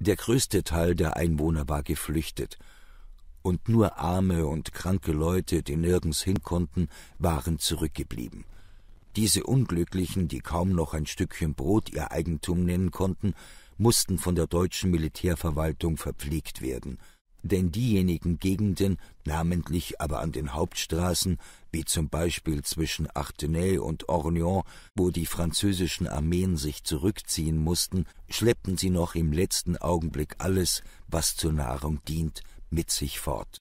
Der größte Teil der Einwohner war geflüchtet, und nur arme und kranke Leute, die nirgends hin konnten, waren zurückgeblieben. Diese Unglücklichen, die kaum noch ein Stückchen Brot ihr Eigentum nennen konnten, mussten von der deutschen Militärverwaltung verpflegt werden – denn diejenigen Gegenden, namentlich aber an den Hauptstraßen, wie zum Beispiel zwischen Artenay und Orléans, wo die französischen Armeen sich zurückziehen mussten, schleppten sie noch im letzten Augenblick alles, was zur Nahrung dient, mit sich fort